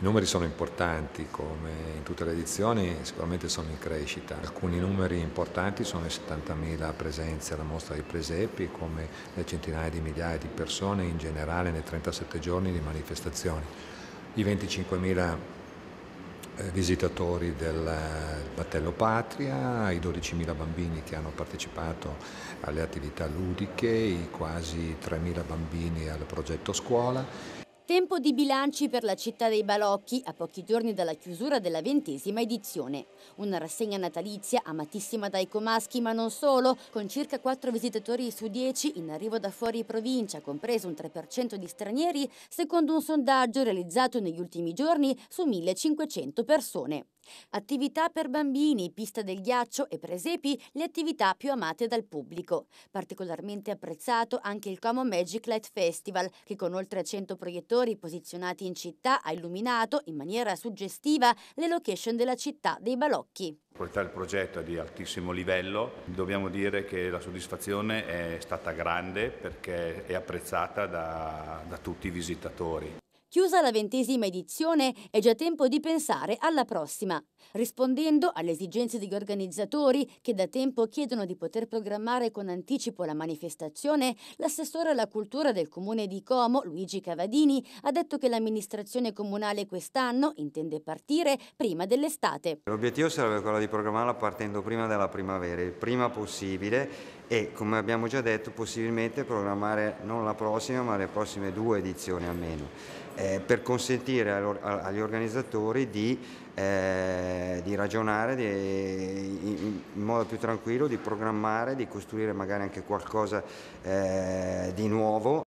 I numeri sono importanti, come in tutte le edizioni sicuramente sono in crescita. Alcuni numeri importanti sono le 70.000 presenze alla mostra dei presepi, come le centinaia di migliaia di persone in generale nei 37 giorni di manifestazioni. I 25.000 eh, visitatori del eh, battello patria, i 12.000 bambini che hanno partecipato alle attività ludiche, i quasi 3.000 bambini al progetto scuola. Tempo di bilanci per la città dei Balocchi a pochi giorni dalla chiusura della ventesima edizione. Una rassegna natalizia amatissima dai comaschi ma non solo, con circa 4 visitatori su 10 in arrivo da fuori provincia, compreso un 3% di stranieri, secondo un sondaggio realizzato negli ultimi giorni su 1500 persone. Attività per bambini, pista del ghiaccio e presepi, le attività più amate dal pubblico. Particolarmente apprezzato anche il Como Magic Light Festival, che con oltre 100 proiettori posizionati in città ha illuminato in maniera suggestiva le location della città dei balocchi. Qualità del progetto è di altissimo livello, dobbiamo dire che la soddisfazione è stata grande perché è apprezzata da, da tutti i visitatori. Chiusa la ventesima edizione, è già tempo di pensare alla prossima. Rispondendo alle esigenze degli organizzatori che da tempo chiedono di poter programmare con anticipo la manifestazione, l'assessore alla cultura del comune di Como, Luigi Cavadini, ha detto che l'amministrazione comunale quest'anno intende partire prima dell'estate. L'obiettivo sarebbe quello di programmarla partendo prima della primavera, il prima possibile e come abbiamo già detto possibilmente programmare non la prossima ma le prossime due edizioni almeno eh, per consentire agli organizzatori di, eh, di ragionare di, in, in, modo più tranquillo, di programmare, di costruire magari anche qualcosa eh, di nuovo.